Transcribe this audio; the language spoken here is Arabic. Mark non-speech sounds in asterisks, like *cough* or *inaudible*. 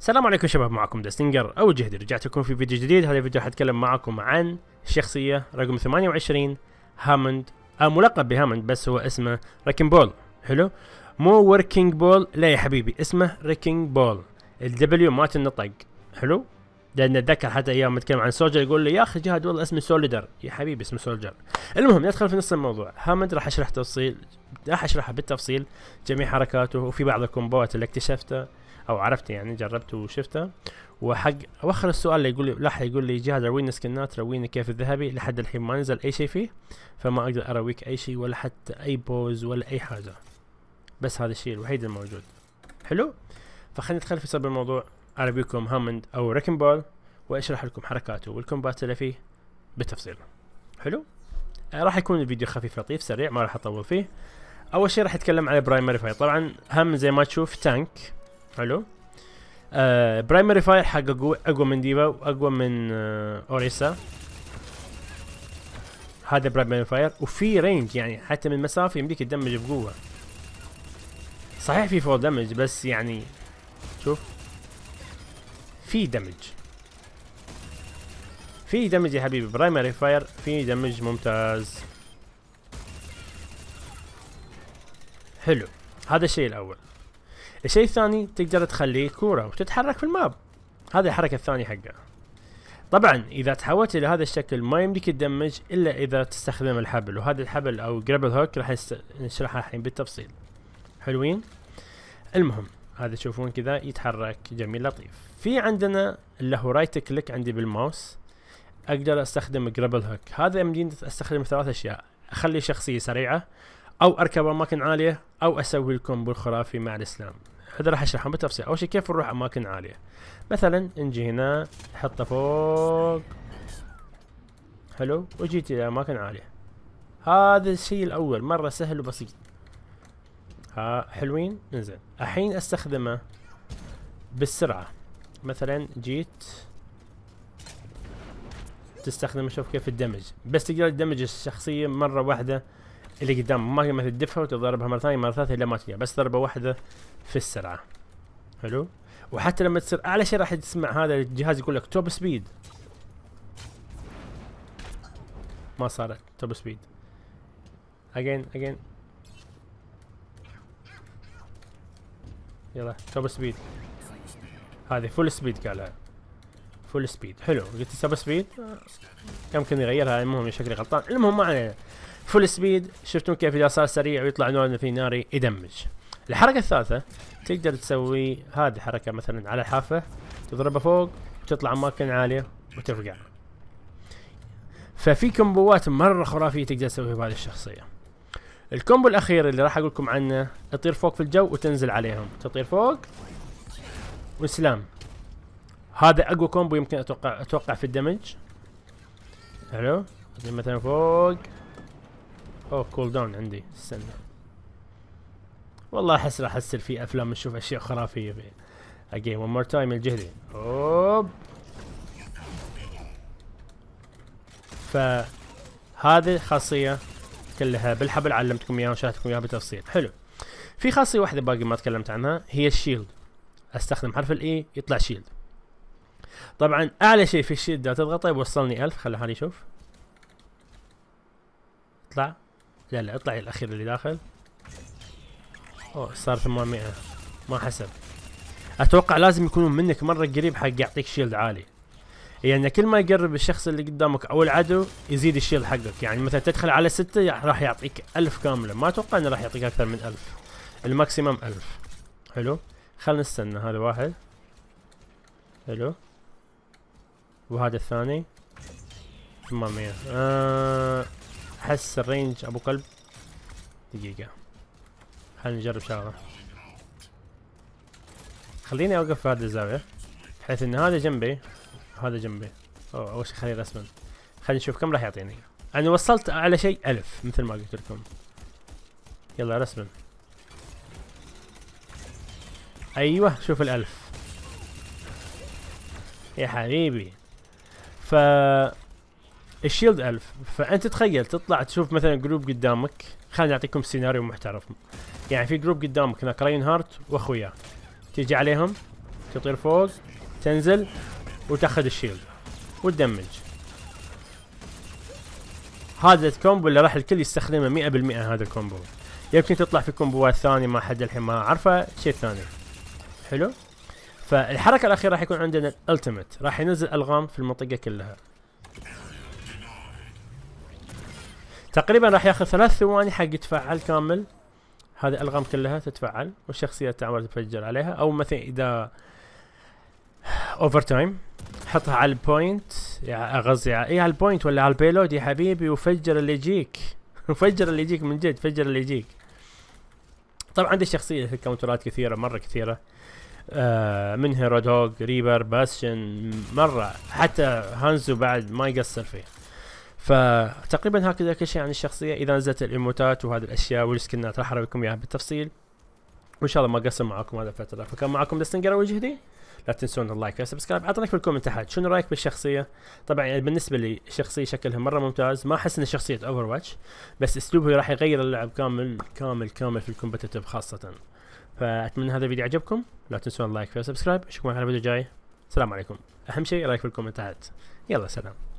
السلام عليكم شباب معكم دستنجر او جهدي رجعت لكم في فيديو جديد هذا الفيديو حتكلم معكم عن الشخصية رقم 28 هامند او ملقب بهامند بس هو اسمه ريكن بول حلو مو وركينج بول لا يا حبيبي اسمه ريكينج بول الدبليو ما تنطق حلو لان اتذكر حتى ايام اتكلم عن سولجر يقول لي يا اخي جهد والله اسمه سوليدر يا حبيبي اسمه سولجر المهم ندخل في نص الموضوع هاموند راح اشرح تفصيل راح اشرحها بالتفصيل جميع حركاته وفي بعض الكومبوات اللي اكتشفته او عرفته يعني جربته وشفته وحق واخر السؤال اللي يقول لي لاح يقول لي جهاز روينا سكنات روينا كيف الذهبي لحد الحين ما نزل اي شيء فيه فما اقدر ارويك اي شيء ولا حتى اي بوز ولا اي حاجه بس هذا الشيء الوحيد الموجود حلو فخلينا ندخل في صلب الموضوع ارويكم هامند او ريكن بول واشرح لكم حركاته والكومبات اللي فيه بالتفصيل حلو آه راح يكون الفيديو خفيف لطيف سريع ما راح اطول فيه اول شيء راح اتكلم على برايمري فايت طبعا هم زي ما تشوف تانك حلو آه برايمري فاير حقه اقوى من ديبا واقوى من آه اوريسا هذا برايمري فاير وفي رينج يعني حتى من مسافه يمديك تدمج بقوه صحيح في فول دمج بس يعني شوف في دمج في دمج يا حبيبي برايمري فاير في دمج ممتاز حلو هذا الشيء الاول الشيء الثاني تقدر تخليه كوره وتتحرك في الماب هذه الحركه الثانيه حقه طبعا اذا تحولت الى هذا الشكل ما يمديك تدمج الا اذا تستخدم الحبل وهذا الحبل او جرابل هوك راح نشرحها الحين بالتفصيل حلوين المهم هذا تشوفون كذا يتحرك جميل لطيف في عندنا اللي هو رايت كليك عندي بالماوس اقدر استخدم جرابل هوك هذا يمديني استخدم ثلاث اشياء اخلي شخصيه سريعه او اركب اماكن عاليه او اسوي الكومبو الخرافي مع الاسلام هذا راح اشرحهم بالتفصيل اول شيء كيف نروح اماكن عاليه مثلا نجي هنا نحطه فوق حلو وجيت الى اماكن عاليه هذا الشيء الاول مره سهل وبسيط ها حلوين انزين الحين استخدمه بالسرعه مثلا جيت تستخدم شوف كيف الدمج بس تقدر تدمج الشخصيه مره واحده اللي قدام ما مثل تدفها وتضربها مره ثانيه مره ثالثه الا ما تجيها بس ضربه واحده في السرعه حلو وحتى لما تصير اعلى شيء راح تسمع هذا الجهاز يقول لك توب سبيد ما صارت توب سبيد اجين اجين يلا توب سبيد هذه فول سبيد قالها فول سبيد حلو قلت سب سبيد آه. يمكن يغيرها المهم شكلي غلطان المهم ما علينا فول سبيد شفتون كيف اذا صار سريع ويطلع نوع في ناري يدمج الحركة الثالثة تقدر تسوي هذه الحركة مثلا على الحافة تضربها فوق وتطلع أماكن عالية وتفقع ففي كومبوات مرة خرافية تقدر تسويها بهذه الشخصية الكومبو الأخير اللي راح أقول لكم عنه تطير فوق في الجو وتنزل عليهم تطير فوق وسلام هذا اقوى كومبو يمكن اتوقع اتوقع في الدمج حلو مثلا فوق اوه كول داون عندي استنى والله احس راح اسر في افلام نشوف اشياء خرافيه في اجين ون مور تايم الجهدي اوب فهذه خاصيه كلها بالحبل علمتكم اياها وشرحتكم اياها بالتفصيل حلو في خاصيه واحده باقي ما تكلمت عنها هي الشيلد استخدم حرف الاي e، يطلع شيلد طبعا اعلى شيء في الشيت ده تضغطه طيب يوصلني 1000 خلي حالي اشوف اطلع لا لا اطلع الاخير اللي داخل اوه صار 800 ما حسب اتوقع لازم يكونون منك مره قريب حق يعطيك شيلد عالي يعني كل ما يقرب الشخص اللي قدامك او العدو يزيد الشيلد حقك يعني مثلا تدخل على ستة راح يعطيك ألف كاملة ما اتوقع انه راح يعطيك اكثر من ألف الماكسيمم ألف حلو خلنا نستنى هذا واحد حلو وهذا الثاني 800 أه حس الرينج ابو كلب دقيقة خلينا نجرب شغلة خليني اوقف في هذه الزاوية بحيث ان هذا جنبي وهذا جنبي أو اول شيء خليه رسما خلينا نشوف كم راح يعطيني انا وصلت على شيء الف مثل ما قلت لكم يلا رسما ايوه شوف الالف يا حبيبي ف الشيلد 1000 فانت تخيل تطلع تشوف مثلا جروب قدامك خليني اعطيكم سيناريو محترف يعني في جروب قدامك هناك راين هارت واخوياه تيجي عليهم تطير فوق تنزل وتاخذ الشيلد وتدمج هذا الكومبو اللي راح الكل يستخدمه 100% هذا الكومبو يمكن تطلع في كومبوات ثانيه ما حد الحين ما عارفه شيء ثاني حلو فالحركه الاخيره راح يكون عندنا الالتيميت راح ينزل الغام في المنطقه كلها تقريبا راح ياخذ ثلاث ثواني حق يتفعل كامل هذه الالغام كلها تتفعل والشخصيه تعمل تفجر عليها او مثلا اذا اوفر تايم حطها على البوينت قصدي يعني اي على البوينت ولا على البيلود يا حبيبي وفجر اللي يجيك *laughs* فجر اللي يجيك من جد فجر اللي يجيك طبعا عندي شخصيه كاونترات كثيره مره كثيره آه من هيرودوغ ريبر باستشن مره حتى هانزو بعد ما يقصر فيه فتقريبا هكذا كل شيء عن الشخصيه اذا نزلت الايموتات وهذه الاشياء والسكنات راح اراويكم اياها بالتفصيل وان شاء الله ما قصر معاكم هذا الفتره فكان معاكم دستنجر وجهدي لا تنسون اللايك والسبسكرايب عطنا في الكومنت تحت شنو رايك بالشخصيه طبعا يعني بالنسبه لي الشخصيه شكلها مره ممتاز ما احس ان شخصيه اوفر واتش بس اسلوبه راح يغير اللعب كامل كامل كامل في الكومبتيتيف خاصه فاتمنى هذا الفيديو عجبكم لا تنسون اللايك والسبسكرايب اشوفكم على الفيديو الجاي السلام عليكم اهم شيء رايك في الكومنتات يلا سلام